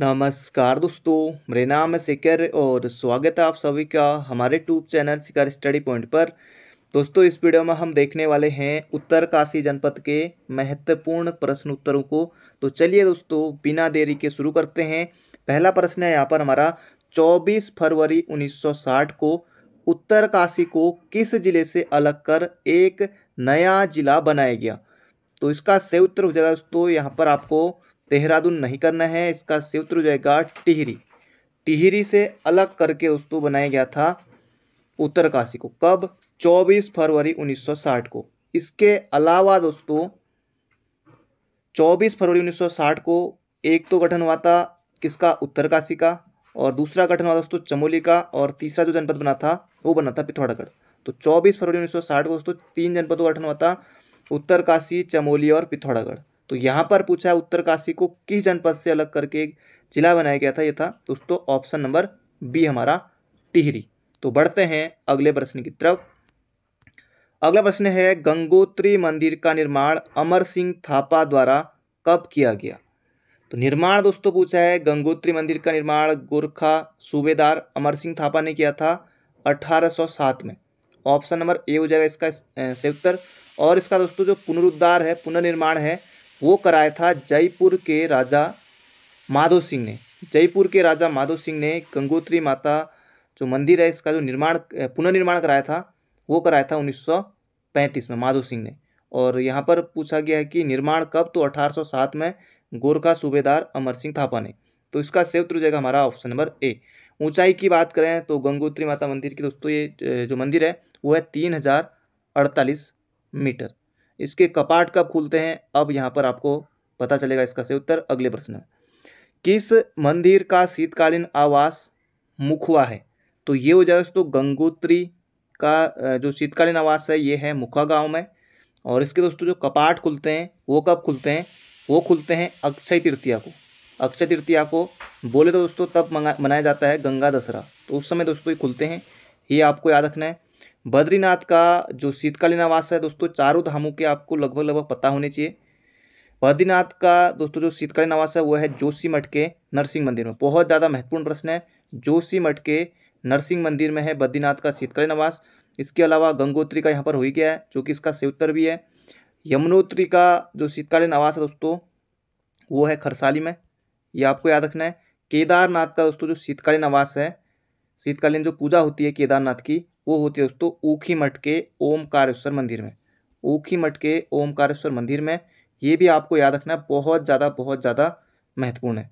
नमस्कार दोस्तों मेरा नाम है शिकर और स्वागत है आप सभी का हमारे tube channel Shikhar study point पर दोस्तों इस वीडियो में हम देखने वाले हैं उत्तरकाशी जनपद के महत्वपूर्ण प्रश्न उत्तरों को तो चलिए दोस्तों बिना देरी के शुरू करते हैं पहला प्रश्न है यहाँ पर हमारा 24 फरवरी 1960 को उत्तरकाशी को किस जिले से अलग कर एक नया जिला बनाया गया तो इसका सही उत्तर हो जाएगा दोस्तों यहाँ पर आपको देहरादून नहीं करना है इसका सूत्र हो जाएगा टिहरी टिहरी से अलग करके दोस्तों बनाया गया था उत्तरकाशी को कब 24 फरवरी 1960 को इसके अलावा दोस्तों 24 फरवरी 1960 को एक तो गठन हुआ था किसका उत्तरकाशी का और दूसरा गठन हुआ दोस्तों चमोली का और तीसरा जो जनपद बना था वो बना था पिथौरागढ़ तो 24 फरवरी 1960 को दोस्तों तीन जनपदों का गठन हुआ था उत्तरकाशी चमोली और पिथौरागढ़ तो यहाँ पर पूछा है उत्तरकाशी को किस जनपद से अलग करके एक जिला बनाया गया था यह था दोस्तों ऑप्शन नंबर बी हमारा टिहरी तो बढ़ते हैं अगले प्रश्न की तरफ अगला प्रश्न है गंगोत्री मंदिर का निर्माण अमर सिंह थापा द्वारा कब किया गया तो निर्माण दोस्तों पूछा है गंगोत्री मंदिर का निर्माण गोरखा सूबेदार अमर सिंह थापा ने किया था 1807 में ऑप्शन नंबर ए हो जाएगा इसका से उत्तर और इसका दोस्तों जो पुनरुद्धार है पुनर्निर्माण है वो कराया था जयपुर के राजा माधो सिंह ने जयपुर के राजा माधो सिंह ने गंगोत्री माता जो मंदिर है इसका जो निर्माण पुनर्निर्माण कराया था वो कराया था 1935 में माधो सिंह ने और यहाँ पर पूछा गया है कि निर्माण कब तो 1807 में गोरखा सूबेदार अमर सिंह थापा ने तो इसका सेव त्रु जाएगा हमारा ऑप्शन नंबर ए ऊंचाई की बात करें तो गंगोत्री माता मंदिर की दोस्तों ये जो मंदिर है वो है तीन हज़ार अड़तालीस मीटर इसके कपाट कब खुलते हैं अब यहाँ पर आपको पता चलेगा इसका सही उत्तर अगले प्रश्न किस मंदिर का शीतकालीन आवास मुखवा है तो ये हो जाएगा दोस्तों गंगोत्री का जो शीतकालीन आवास है ये है मुखा गांव में और इसके दोस्तों जो कपाट खुलते हैं वो कब खुलते हैं वो खुलते हैं अक्षय तृतीया को अक्षय तृतीया को बोले तो दोस्तों तब मनाया जाता है गंगा दशहरा तो उस समय दोस्तों ये खुलते हैं ये आपको याद रखना है बद्रीनाथ का जो शीतकालीन आवास है दोस्तों चारों धामों के आपको लगभग लगभग पता होने चाहिए बद्रीनाथ का दोस्तों जो शीतकालीन आवास है वो है जोशी मठ के नरसिंह मंदिर में बहुत ज़्यादा महत्वपूर्ण प्रश्न है जोशी मठ के नरसिंह मंदिर में है बद्रीनाथ का शीतकालीन आवास इसके अलावा गंगोत्री का यहाँ पर हो ही गया है जो कि इसका उत्तर भी है यमुनोत्री का जो शीतकालीन आवास है दोस्तों वो है खरसाली में ये आपको याद रखना है केदारनाथ का दोस्तों जो शीतकालीन आवास है शीतकालीन जो पूजा होती है केदारनाथ की वो होती है दोस्तों ऊखी मठ के ओमकारेश्वर मंदिर में ऊखी मठ के ओमकारेश्वर मंदिर में ये भी आपको याद रखना बहुत ज़्यादा बहुत ज़्यादा महत्वपूर्ण है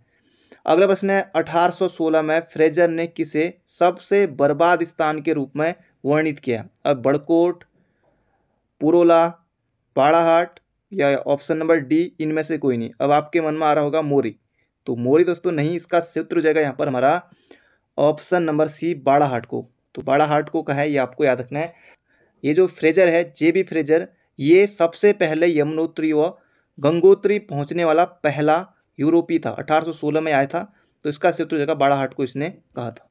अगला प्रश्न है 1816 में फ्रेजर ने किसे सबसे बर्बाद स्थान के रूप में वर्णित किया अब बड़कोट पुरोला बाड़ाहाट या ऑप्शन नंबर डी इनमें से कोई नहीं अब आपके मन में आ रहा होगा मोरी तो मोरी दोस्तों नहीं इसका सूत्र जगह यहाँ पर हमारा ऑप्शन नंबर सी बाड़ाहाट को तो बाड़ाहाट को कहा है ये आपको याद रखना है ये जो फ्रेजर है जे बी फ्रेजर ये सबसे पहले यमुनोत्री व गंगोत्री पहुंचने वाला पहला यूरोपी था 1816 में आया था तो इसका सेतु जगह हाट को इसने कहा था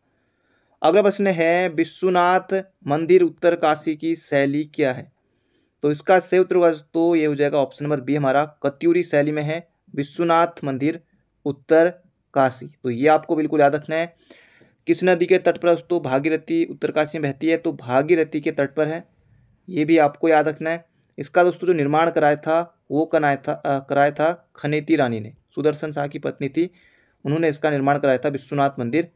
अगला प्रश्न है विश्वनाथ मंदिर उत्तर काशी की शैली क्या है तो इसका से उत्तर तो ये हो जाएगा ऑप्शन नंबर बी हमारा कत्यूरी शैली में है विश्वनाथ मंदिर उत्तर काशी तो ये आपको बिल्कुल याद रखना है किस नदी के तट पर दोस्तों भागीरथी उत्तरकाशी में बहती है तो भागीरथी के तट पर है ये भी आपको याद रखना है इसका दोस्तों जो निर्माण कराया था वो कराया था कराया था खनेती रानी ने सुदर्शन शाह की पत्नी थी उन्होंने इसका निर्माण कराया था विश्वनाथ मंदिर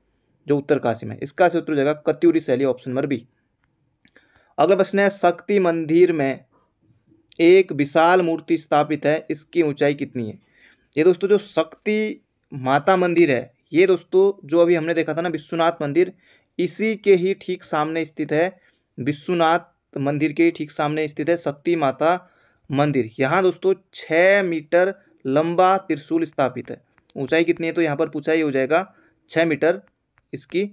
जो उत्तरकाशी में इसका से उत्तर जगह कत्यूरी शैली ऑप्शन नंबर बी अगला प्रश्न है शक्ति मंदिर में एक विशाल मूर्ति स्थापित है इसकी ऊंचाई कितनी है ये दोस्तों जो शक्ति माता मंदिर है ये दोस्तों जो अभी हमने देखा था ना विश्वनाथ मंदिर इसी के ही ठीक सामने स्थित है विश्वनाथ मंदिर के ठीक सामने स्थित है शक्ति माता मंदिर यहाँ दोस्तों छः मीटर लंबा त्रिशूल स्थापित है ऊंचाई कितनी है तो यहाँ पर पूछा ही हो जाएगा छः मीटर इसकी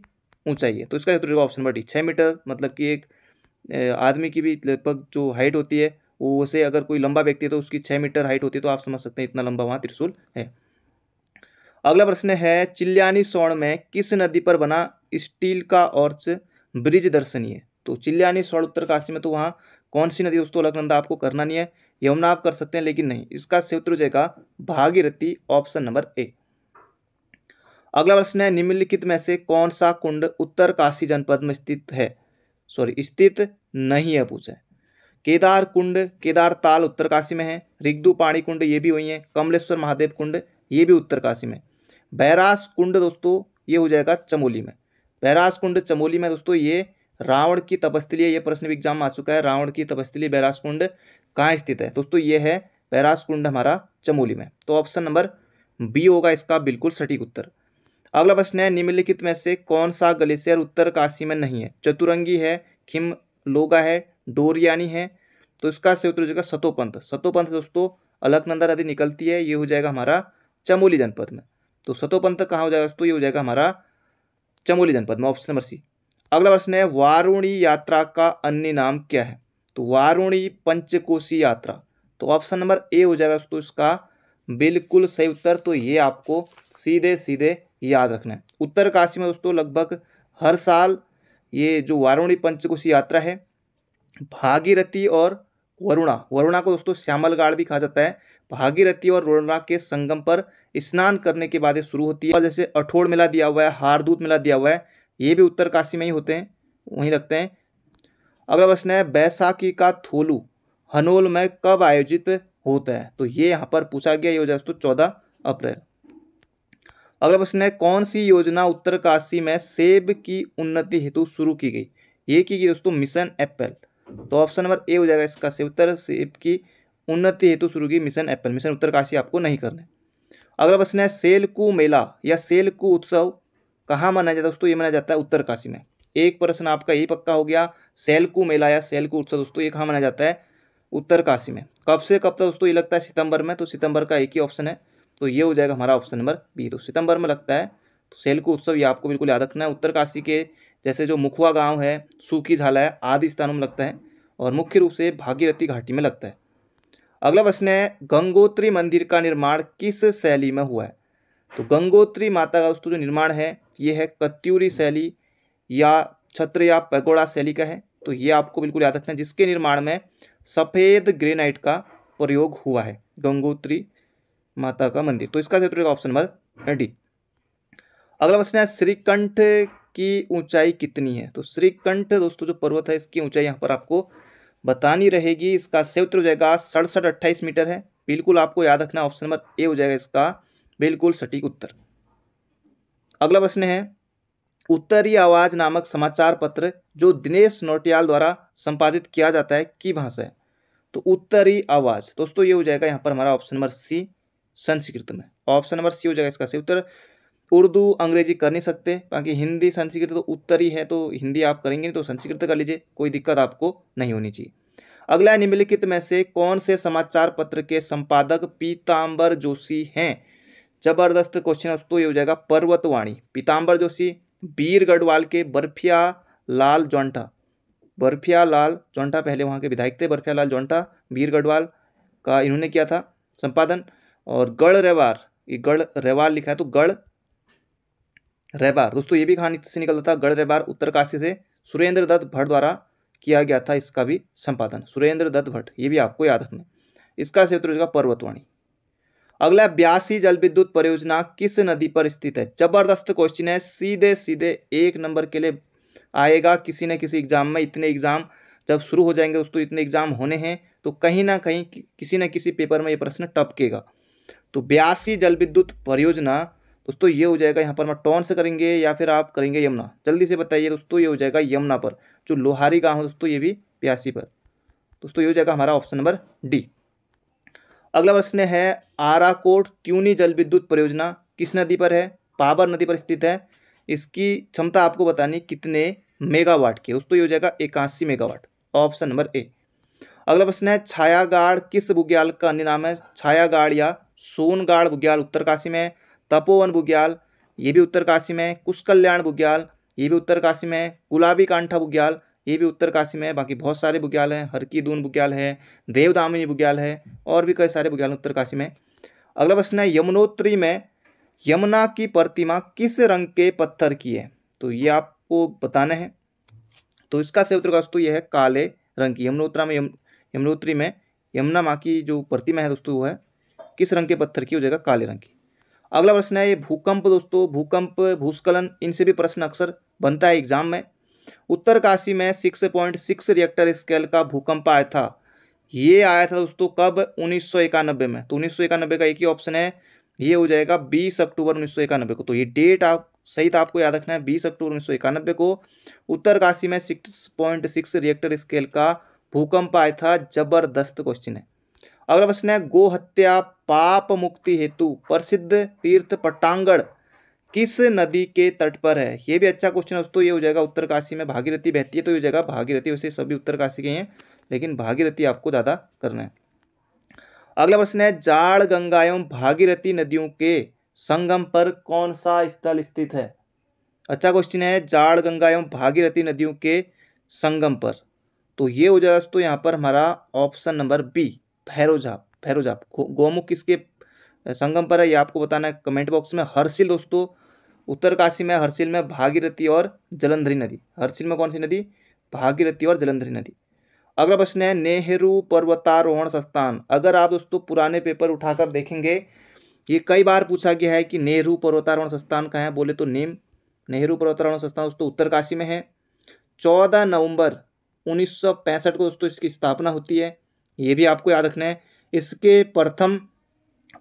ऊंचाई है तो इसका उत्तर ऑप्शन बढ़ी छः मीटर मतलब कि एक आदमी की भी लगभग जो हाइट होती है वो उसे अगर कोई लंबा व्यक्ति है तो उसकी छः मीटर हाइट होती है तो आप समझ सकते हैं इतना लंबा वहाँ त्रिशूल है अगला प्रश्न है चिल्लानी स्वर्ण में किस नदी पर बना स्टील का ऑर्च ब्रिज दर्शनीय तो चिल्ल्यानी स्वर्ण उत्तरकाशी में तो वहाँ कौन सी नदी दोस्तों अलकनंदा आपको करना नहीं है यमुना आप कर सकते हैं लेकिन नहीं इसका सेवत्रुजय का भागीरथी ऑप्शन नंबर ए अगला प्रश्न है निम्नलिखित में से कौन सा कुंड उत्तर काशी जनपद में स्थित है सॉरी स्थित नहीं है पूछे केदार कुंड केदार ताल उत्तरकाशी में है रिग्दू पाणी कुंड ये भी वही है कमलेश्वर महादेव कुंड ये भी उत्तरकाशी में बैरास कुंड दोस्तों ये हो जाएगा चमोली में बैरास कुंड चमोली में दोस्तों ये रावण की तपस्थली है ये प्रश्न भी एग्जाम आ चुका है रावण की तपस्थली बैरास कुंड कहाँ स्थित है दोस्तों ये है बैरास कुंड हमारा चमोली में तो ऑप्शन नंबर बी होगा इसका बिल्कुल सटीक उत्तर अगला प्रश्न है निम्नलिखित में से कौन सा ग्लेशियर उत्तर काशी में नहीं है चतुरंगी है खिम लोगा है डोरियानी है तो इसका से उत्तर हो जाएगा सतोपंथ सतोपंथ दोस्तों अलकनंदा नदी निकलती है ये हो जाएगा हमारा चमोली जनपद में तो सतोपंथ कहाँ हो जाएगा दोस्तों ये हो जाएगा हमारा चमोली जनपद में ऑप्शन नंबर सी अगला प्रश्न है वारुणी यात्रा का अन्य नाम क्या है तो वारुणी पंचकोशी यात्रा तो ऑप्शन नंबर ए हो जाएगा दोस्तों इसका बिल्कुल सही उत्तर तो ये आपको सीधे सीधे याद रखना है उत्तरकाशी में दोस्तों लगभग हर साल ये जो वारुणी पंचकोशी यात्रा है भागीरथी और वरुणा वरुणा को दोस्तों श्यामलगाड़ भी कहा जाता है भागीरथी और रोनरा के संगम पर स्नान करने के बाद शुरू होती है और जैसे अठोड़ मेला दिया हुआ है हारदूत मेला दिया हुआ है ये भी उत्तरकाशी में ही होते हैं वहीं रखते हैं अगला प्रश्न है बैसाखी का थोलू हनोल में कब आयोजित होता है तो ये यहाँ पर पूछा गया ये दोस्तों चौदह अप्रैल अगला प्रश्न है कौन सी योजना उत्तरकाशी में सेब की उन्नति हेतु शुरू की गई ये की गई दोस्तों मिशन एप्पल तो ऑप्शन नंबर ए हो जाएगा इसका से उत्तर सेब की उन्नति हेतु शुरू की मिशन एप्पल मिशन उत्तरकाशी आपको नहीं करना है अगला प्रश्न है सेलकू मेला या सेलकू उत्सव कहाँ मनाया जाता है दोस्तों ये मनाया जाता है उत्तरकाशी में एक प्रश्न आपका यही पक्का हो गया सेलकू मेला या सेलकू उत्सव दोस्तों ये कहाँ मनाया जाता है उत्तरकाशी में कब से कब तक दोस्तों ये लगता है सितंबर में तो सितंबर का एक ही ऑप्शन है तो ये हो जाएगा हमारा ऑप्शन नंबर बी तो सितंबर में लगता है तो सेलकू उत्सव ये आपको बिल्कुल याद रखना है उत्तरकाशी के जैसे जो मुखुआ गाँव है सूखी झाला है आदि स्थानों में लगता है और मुख्य रूप से भागीरथी घाटी में लगता है अगला प्रश्न है गंगोत्री मंदिर का निर्माण किस शैली में हुआ है तो गंगोत्री माता का दोस्तों जो निर्माण है ये है कत्यूरी शैली या छत्र या पगोड़ा शैली का है तो ये आपको बिल्कुल याद रखना है जिसके निर्माण में सफ़ेद ग्रेनाइट का प्रयोग हुआ है गंगोत्री माता का मंदिर तो इसका क्षेत्र ऑप्शन नंबर डी अगला प्रश्न है श्रीकंठ की ऊंचाई कितनी है तो श्रीकंठ दोस्तों जो पर्वत है इसकी ऊंचाई यहाँ पर आपको बतानी रहेगी इसका क्षेत्र हो जाएगा सड़सठ अट्ठाईस मीटर है बिल्कुल आपको याद रखना ऑप्शन नंबर ए हो जाएगा इसका बिल्कुल सटीक उत्तर अगला प्रश्न है उत्तरी आवाज नामक समाचार पत्र जो दिनेश नोटियाल द्वारा संपादित किया जाता है की भाषा है तो उत्तरी आवाज दोस्तों ये हो जाएगा यहाँ पर हमारा ऑप्शन नंबर सी संस्कृत में ऑप्शन नंबर सी हो जाएगा इसका सही उत्तर उर्दू अंग्रेजी कर नहीं सकते बाकी हिंदी संस्कृत तो उत्तरी है तो हिंदी आप करेंगे तो संस्कृत कर लीजिए कोई दिक्कत आपको नहीं होनी चाहिए अगला निम्नलिखित में से कौन से समाचार पत्र के संपादक पीताम्बर जोशी हैं जबरदस्त क्वेश्चन दोस्तों ये हो जाएगा पर्वतवाणी पीताम्बर जोशी बीर गढ़वाल के बर्फिया लाल जोंटा बर्फिया लाल जोंटा पहले वहाँ के विधायक थे बर्फिया लाल जोंटा बीर गढ़वाल का इन्होंने किया था संपादन और गढ़ रेवार ये गढ़ रेवार लिखा है तो गढ़ रैबार दोस्तों ये भी कहानी से निकलता था गढ़ उत्तर उत्तरकाशी से सुरेंद्र दत्त भट्ट द्वारा किया गया था इसका भी संपादन सुरेंद्र दत्त भट्ट ये भी आपको याद रखना इसका क्षेत्र पर्वतवाणी अगला ब्यासी जल विद्युत परियोजना किस नदी पर स्थित है जबरदस्त क्वेश्चन है सीधे सीधे एक नंबर के लिए आएगा किसी न किसी एग्जाम में इतने एग्जाम जब शुरू हो जाएंगे दोस्तों इतने एग्जाम होने हैं तो कहीं ना कहीं किसी न किसी पेपर में ये प्रश्न टपकेगा तो ब्यासी जल विद्युत परियोजना दोस्तों ये हो जाएगा यहाँ पर हम टॉन से करेंगे या फिर आप करेंगे यमुना जल्दी से बताइए दोस्तों ये हो जाएगा यमुना पर जो लोहारी गाँव है दोस्तों ये भी प्यासी पर दोस्तों ये हो जाएगा हमारा ऑप्शन नंबर डी अगला प्रश्न है आराकोट त्यूनी जल विद्युत परियोजना किस नदी पर है पाबर नदी पर स्थित है इसकी क्षमता आपको बतानी कितने मेगावाट की दोस्तों ये हो जाएगा इक्यासी मेगावाट ऑप्शन नंबर ए अगला प्रश्न है छायागाड़ किस बुग्याल का अन्य नाम है छायागाड़ या सोनगाड़ बुग्याल उत्तरकाशी में तपोवन बुग्याल ये भी उत्तरकाशी में है कुश कल्याण बुग्याल ये भी उत्तरकाशी में है गुलाबी कांठा बुग्याल ये भी उत्तरकाशी में है बाकी बहुत सारे बुग्याल हैं हरकी दून बुग्याल है देवदामिनी बुग्याल है और भी कई सारे बुग्याल उत्तरकाशी में अगला प्रश्न है यमुनोत्री में यमुना की प्रतिमा किस रंग के पत्थर की है तो ये आपको बताना है तो इसका सही उत्तर का दोस्तों ये है काले रंग की यमुनोत्रा में यम यमुनोत्री में यमुना माँ की जो प्रतिमा है दोस्तों वो है किस रंग के पत्थर की हो जाएगा काले रंग की अगला प्रश्न है ये भूकंप दोस्तों भूकंप भूस्खलन इनसे भी प्रश्न अक्सर बनता है एग्जाम में उत्तर काशी में six point six Richter scale का भूकंप आया था ये आया था दोस्तों कब उन्नीस में तो उन्नीस का एक ही ऑप्शन है ये हो जाएगा बीस अक्टूबर उन्नीस को तो ये डेट आप सही था आपको याद रखना है बीस अक्टूबर उन्नीस को उत्तर काशी में six point six Richter scale का भूकंप आया था जबरदस्त क्वेश्चन है अगला प्रश्न है गो हत्या पाप मुक्ति हेतु प्रसिद्ध तीर्थ पट्टांगण किस नदी के तट पर है ये भी अच्छा क्वेश्चन है दोस्तों ये हो जाएगा उत्तरकाशी में भागीरथी बहती है तो ये हो जाएगा भागीरथी वैसे सभी उत्तरकाशी के हैं लेकिन भागीरथी आपको ज़्यादा करना है अगला प्रश्न है जाड़ गंगा एवं भागीरथी नदियों के संगम पर कौन सा स्थल स्थित है अच्छा क्वेश्चन है जाड़ गंगा एवं भागीरथी नदियों के संगम पर तो ये हो जाएगा दोस्तों यहाँ पर हमारा ऑप्शन नंबर बी फैरोजाब फैरोजाब गोमुख किसके संगम पर है ये आपको बताना है कमेंट बॉक्स में हरसिल दोस्तों उत्तरकाशी में हरसिल में भागीरथी और जलंधरी नदी हरसिल में कौन सी नदी भागीरथी और जलंधरी नदी अगला प्रश्न है नेहरू पर्वतारोहण संस्थान अगर आप दोस्तों पुराने पेपर उठाकर देखेंगे ये कई बार पूछा गया है कि नेहरू पर्वतारोहण संस्थान कहाँ है बोले तो नेम नेहरू पर्वतारोहण संस्थान दोस्तों उत्तरकाशी में है चौदह नवंबर 1965 को दोस्तों इसकी स्थापना होती है ये भी आपको याद रखना है इसके प्रथम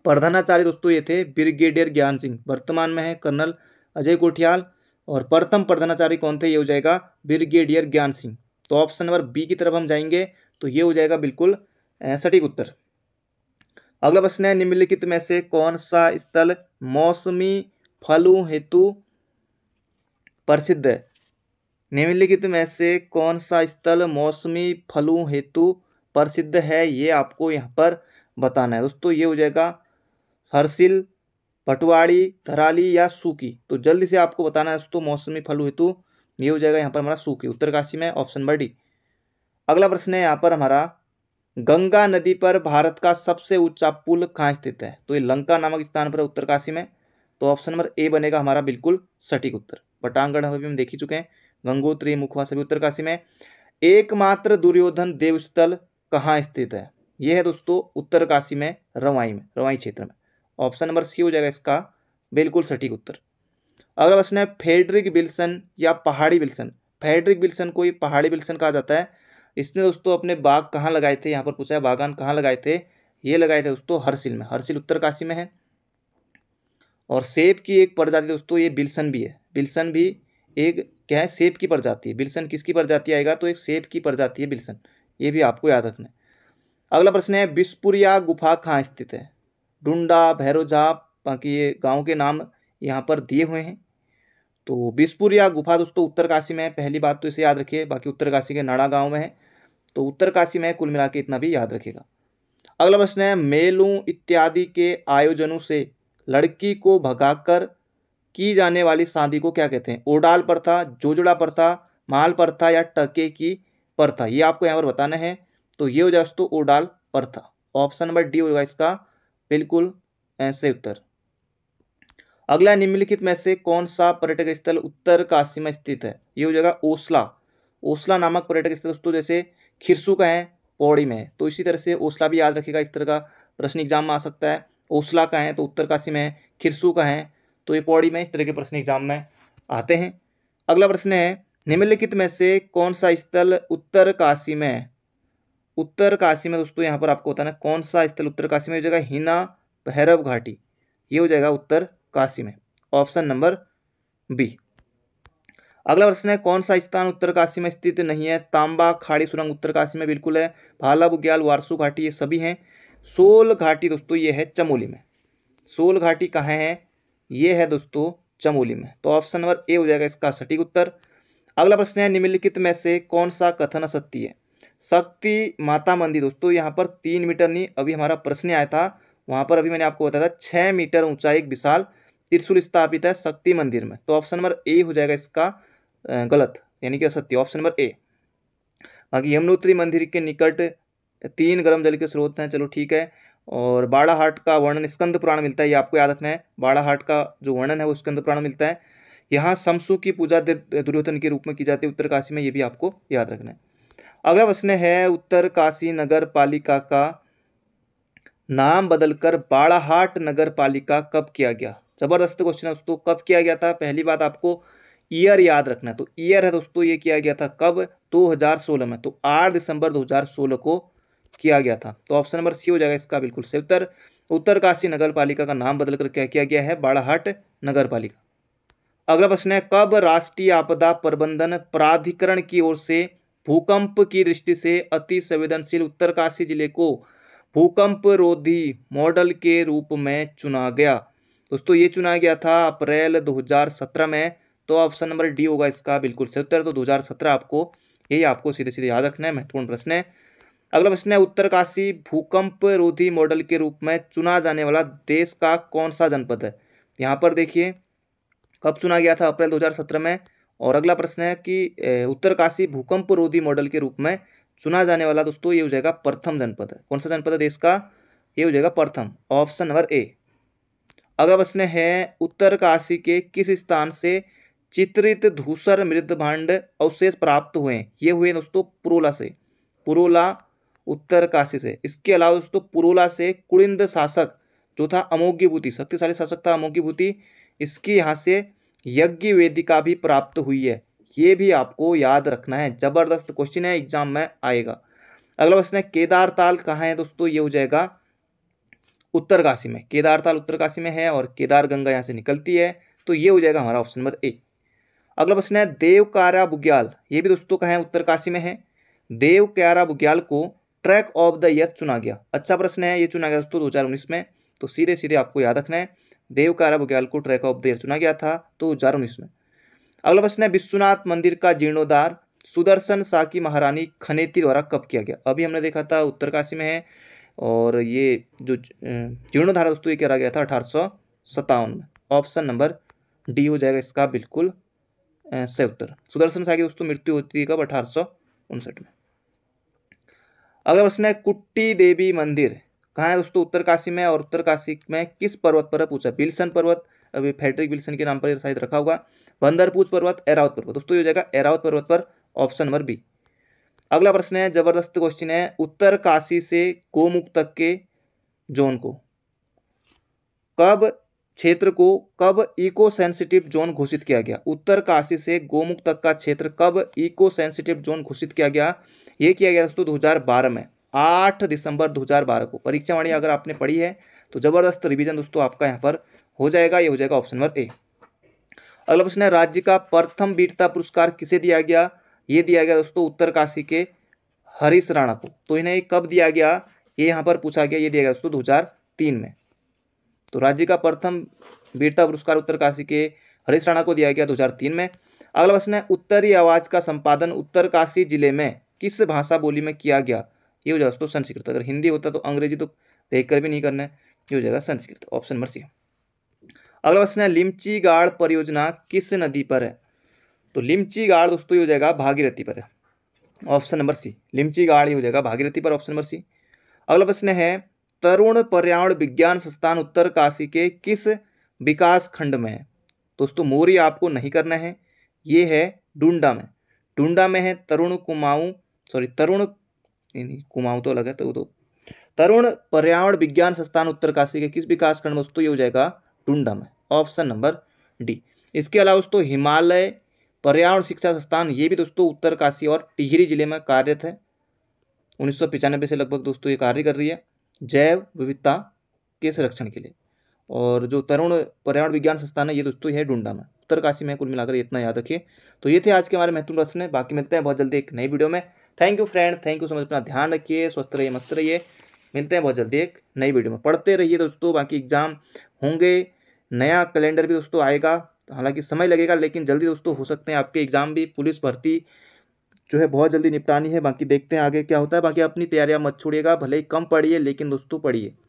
प्रधानाचार्य दोस्तों ये थे ब्रिगेडियर ज्ञान सिंह वर्तमान में है कर्नल अजय कोठियाल और प्रथम प्रधानाचार्य कौन थे ये हो जाएगा ब्रिगेडियर ज्ञान सिंह तो ऑप्शन नंबर बी की तरफ हम जाएंगे तो ये हो जाएगा बिल्कुल सटीक उत्तर अगला प्रश्न है निम्नलिखित में से कौन सा स्थल मौसमी फलों हेतु प्रसिद्ध है निम्नलिखित में से कौन सा स्थल मौसमी फलों हेतु प्रसिद्ध है ये आपको यहाँ पर बताना है दोस्तों ये हो जाएगा हरसिल पटवाड़ी थराली या सूखी तो जल्दी से आपको बताना है दोस्तों मौसमी फल हेतु ये हो जाएगा यहाँ पर हमारा सूखी उत्तरकाशी में ऑप्शन नंबर डी अगला प्रश्न है यहाँ पर हमारा गंगा नदी पर भारत का सबसे ऊंचा पुल कहाँ स्थित है तो ये लंका नामक स्थान पर उत्तरकाशी में तो ऑप्शन नंबर ए बनेगा हमारा बिल्कुल सटीक उत्तर पटांगढ़ हम देख ही चुके हैं गंगोत्री मुखवा सभी उत्तरकाशी में एकमात्र दुर्योधन देवस्थल कहाँ स्थित है ये है दोस्तों उत्तरकाशी में रवाई में रवाई क्षेत्र में ऑप्शन नंबर सी हो जाएगा इसका बिल्कुल सटीक उत्तर अगला प्रश्न है फेडरिक विल्सन या पहाड़ी विल्सन फेडरिक विल्सन को ये पहाड़ी विल्सन कहा जाता है इसने दोस्तों अपने बाग कहाँ लगाए थे यहाँ पर पूछा है बागान कहाँ लगाए थे ये लगाए थे दोस्तों हरसिल में हरसिल उत्तरकाशी में है और सेब की एक प्रजाति दोस्तों ये बिल्सन भी है बिल्सन भी एक क्या है सेब की प्रजाति है बिल्सन किसकी प्रजाति आएगा तो एक सेब की प्रजाति है बिल्सन ये भी आपको याद रखना है अगला प्रश्न है बिस्पुरिया गुफा कहाँ स्थित है डुंडा भैरोजा बाकी ये गाँव के नाम यहाँ पर दिए हुए हैं तो बिस्पुरिया गुफा दोस्तों उत्तरकाशी में है पहली बात तो इसे याद रखिए बाकी उत्तरकाशी के नाड़ा गाँव में है तो उत्तरकाशी में कुल मिला के इतना भी याद रखेगा अगला प्रश्न है मेलों इत्यादि के आयोजनों से लड़की को भगाकर की जाने वाली शादी को क्या कहते हैं ओडाल प्रथा जोजड़ा प्रथा माल प्रथा या टके की परथा ये आपको यहाँ पर बताना है तो ये हो जाए उडाल पर परथा ऑप्शन नंबर डी होगा इसका बिल्कुल सही उत्तर अगला निम्नलिखित में से कौन सा पर्यटक स्थल उत्तर काशी में स्थित है ये हो जाएगा ओसला ओसला नामक पर्यटक स्थल दोस्तों जैसे खिरसू का है पौड़ी में है तो इसी तरह से ओसला भी याद रखेगा इस तरह का प्रश्न एग्जाम में आ सकता है ओसला का है तो उत्तर काशी में है खिरसू का है तो ये पौड़ी में इस तरह के प्रश्न एग्जाम में आते हैं अगला प्रश्न है निम्नलिखित में से कौन सा स्थल उत्तर काशी में उत्तर काशी में दोस्तों यहाँ पर आपको बताना कौन सा स्थल उत्तर काशी में हो जाएगा हिना भैरव घाटी ये हो जाएगा उत्तर काशी में ऑप्शन नंबर बी अगला प्रश्न है कौन सा स्थान उत्तर काशी में स्थित नहीं है तांबा खाड़ी सुरंग उत्तर काशी में बिल्कुल है भाला बुग्याल वारसू घाटी ये सभी हैं सोल घाटी दोस्तों ये है चमोली में सोल घाटी कहाँ है ये है दोस्तों चमोली में तो ऑप्शन नंबर ए हो जाएगा इसका सटीक उत्तर अगला प्रश्न है निम्नलिखित में से कौन सा कथन असत्य है शक्ति माता मंदिर दोस्तों यहाँ पर तीन मीटर नहीं अभी हमारा प्रश्न आया था वहाँ पर अभी मैंने आपको बताया था छः मीटर ऊंचा एक विशाल त्रिशूल स्थापित है शक्ति मंदिर में तो ऑप्शन नंबर ए हो जाएगा इसका गलत यानी कि असत्य ऑप्शन नंबर ए बाकी यमुनोत्री मंदिर के निकट तीन गर्म जल के स्रोत हैं चलो ठीक है और बाड़ाहाट का वर्णन स्कंद पुराण मिलता है ये आपको याद रखना है बाड़ाहाट का जो वर्णन है वो स्कंद पुराण मिलता है यहाँ समसु की पूजा दुर्योधन के रूप में की जाती है उत्तरकाशी में ये भी आपको याद रखना है अगला प्रश्न है उत्तरकाशी नगर पालिका का नाम बदलकर बाड़ाहाट नगर पालिका कब किया गया जबरदस्त क्वेश्चन है दोस्तों कब किया गया था पहली बात आपको ईयर याद रखना है तो ईयर है दोस्तों ये किया गया था कब 2016 में तो 8 दिसंबर 2016 को किया गया था तो ऑप्शन नंबर सी हो जाएगा इसका बिल्कुल सही उत्तर उत्तरकाशी नगर पालिका का नाम बदलकर क्या किया गया है बाड़ाहाट नगर पालिका अगला प्रश्न है कब राष्ट्रीय आपदा प्रबंधन प्राधिकरण की ओर से भूकंप की दृष्टि से अति संवेदनशील उत्तरकाशी जिले को भूकंप रोधी मॉडल के रूप में चुना गया दोस्तों ये चुना गया था अप्रैल 2017 में तो ऑप्शन नंबर डी होगा इसका बिल्कुल सही उत्तर तो 2017 आपको यही आपको सीधे सीधे याद रखना है महत्वपूर्ण प्रश्न है अगला प्रश्न है उत्तरकाशी भूकंप रोधी मॉडल के रूप में चुना जाने वाला देश का कौन सा जनपद है यहाँ पर देखिए कब चुना गया था अप्रैल 2017 में और अगला प्रश्न है कि उत्तरकाशी भूकंप रोधी मॉडल के रूप में चुना जाने वाला दोस्तों ये हो जाएगा प्रथम जनपद कौन सा जनपद है देश का ये हो जाएगा प्रथम ऑप्शन नंबर ए अगला प्रश्न है उत्तरकाशी के किस स्थान से चित्रित धूसर मृद भांड अवशेष प्राप्त हुए ये हुए दोस्तों पुरोला से पुरोला उत्तरकाशी से इसके अलावा दोस्तों पुरोला से कुड़िंद शासक जो था अमोघ्यभूति शक्तिशाली शासक था अमोघ्यभूति इसकी यहाँ से यज्ञ वेदिका भी प्राप्त हुई है ये भी आपको याद रखना है जबरदस्त क्वेश्चन है एग्जाम में आएगा अगला प्रश्न है केदार ताल कहाँ है दोस्तों ये हो जाएगा उत्तरकाशी में केदार ताल उत्तरकाशी में है और केदार गंगा यहाँ से निकलती है तो ये हो जाएगा हमारा ऑप्शन नंबर ए अगला प्रश्न है देवकारा बुग्याल ये भी दोस्तों कहाँ है उत्तरकाशी में है देव क्यारा बुग्याल को ट्रैक ऑफ द ईयर चुना गया अच्छा प्रश्न है ये चुना गया दोस्तों दो में तो सीधे सीधे आपको याद रखना है देव का अरब ट्रैक ऑफ देर चुना गया था तो हजार उन्नीस में अगला प्रश्न है विश्वनाथ मंदिर का जीर्णोद्धार सुदर्शन साकी महारानी खनेती द्वारा कब किया गया अभी हमने देखा था उत्तरकाशी में है और ये जो जीर्णोद्धार दोस्तों ये करा गया था अठारह में ऑप्शन नंबर डी हो जाएगा इसका बिल्कुल सही उत्तर सुदर्शन साकी दोस्तों मृत्यु होती है कब अठारह में अगला प्रश्न है कुट्टी देवी मंदिर कहाँ है दोस्तों उत्तरकाशी में और उत्तरकाशी में किस पर्वत पर है पूछा बिल्सन पर्वत अभी फेडरिक बिल्सन के नाम पर शायद रखा होगा बंदरपूज पर्वत एरावत पर्वत दोस्तों ये हो जाएगा एरावत पर्वत पर ऑप्शन नंबर बी अगला प्रश्न है जबरदस्त क्वेश्चन है उत्तर काशी से गोमुख तक के जोन को कब क्षेत्र को कब इको सेंसिटिव जोन घोषित किया गया उत्तर काशी से गोमुख तक का क्षेत्र कब इको सेंसिटिव जोन घोषित किया गया ये किया गया दोस्तों 2012 में आठ दिसंबर बारह को परीक्षावाणी अगर आपने पढ़ी है तो ज़बरदस्त रिवीजन दोस्तों आपका यहाँ पर हो जाएगा ये हो जाएगा ऑप्शन नंबर ए अगला प्रश्न है राज्य का प्रथम वीरता पुरस्कार किसे दिया गया ये दिया गया दोस्तों उत्तरकाशी के हरीश राणा को तो इन्हें कब दिया गया ये यहाँ पर पूछा गया ये दिया गया दोस्तों दो में तो राज्य का प्रथम वीरता पुरस्कार उत्तरकाशी के हरीश राणा को दिया गया 2003 में अगला प्रश्न है उत्तरी आवाज का संपादन उत्तरकाशी जिले में किस भाषा बोली में किया गया ये हो जाएगा उसको संस्कृत अगर हिंदी होता तो अंग्रेजी तो देख कर भी नहीं करना है ये हो जाएगा संस्कृत ऑप्शन नंबर सी अगला प्रश्न है लिमची गाड़ परियोजना किस नदी पर है तो लिमची गाड़ दोस्तों ये हो जाएगा भागीरथी पर है ऑप्शन नंबर सी लिमची गाड़ ये हो जाएगा भागीरथी पर ऑप्शन नंबर सी अगला प्रश्न है तरुण पर्यावरण विज्ञान संस्थान उत्तर काशी के किस विकास खंड में है दोस्तों मोरी आपको नहीं करना है ये है डूडा में डूडा में है तरुण कुमाऊं सॉरी तरुण नहीं नहीं कुमाऊँ तो अलग है तो दो तो। तरुण पर्यावरण विज्ञान संस्थान उत्तरकाशी के किस विकास खंड में दोस्तों ये हो जाएगा टुंडा में ऑप्शन नंबर डी इसके अलावा दोस्तों हिमालय पर्यावरण शिक्षा संस्थान ये भी दोस्तों उत्तरकाशी और टिहरी जिले में कार्यरत है उन्नीस से लगभग दोस्तों ये कार्य कर रही है जैव विविधता के संरक्षण के लिए और जो तरुण पर्यावरण विज्ञान संस्थान है ये दोस्तों है डुंडा में उत्तरकाशी में कुल मिलाकर इतना याद रखिए तो ये थे आज के हमारे महत्वपूर्ण प्रश्न बाकी मिलते हैं बहुत जल्दी एक नई वीडियो में thank you friend thank you so much अपना ध्यान रखिए स्वस्थ रहिए मस्त रहिए मिलते हैं बहुत जल्दी एक नई वीडियो में पढ़ते रहिए दोस्तों बाकी एग्ज़ाम होंगे नया कैलेंडर भी दोस्तों आएगा हालांकि समय लगेगा लेकिन जल्दी दोस्तों हो सकते हैं आपके एग्ज़ाम भी पुलिस भर्ती जो है बहुत जल्दी निपटानी है बाकी देखते हैं आगे क्या होता है बाकी अपनी तैयारियां मत छोड़िएगा भले ही कम पढ़िए लेकिन दोस्तों पढ़िए